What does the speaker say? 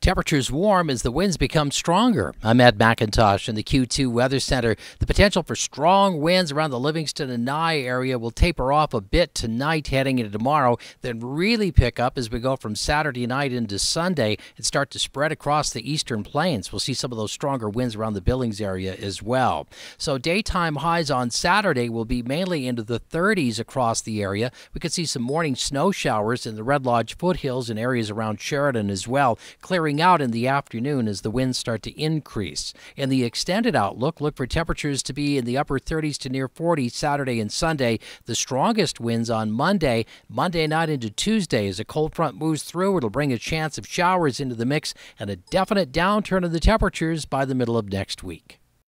Temperatures warm as the winds become stronger. I'm Ed McIntosh in the Q2 Weather Center. The potential for strong winds around the Livingston and Nye area will taper off a bit tonight heading into tomorrow, then really pick up as we go from Saturday night into Sunday and start to spread across the eastern plains. We'll see some of those stronger winds around the Billings area as well. So daytime highs on Saturday will be mainly into the 30s across the area. We could see some morning snow showers in the Red Lodge foothills and areas around Sheridan as well, clearing out in the afternoon as the winds start to increase. In the extended outlook, look for temperatures to be in the upper 30s to near 40 Saturday and Sunday. The strongest winds on Monday. Monday night into Tuesday, as a cold front moves through, it'll bring a chance of showers into the mix and a definite downturn in the temperatures by the middle of next week.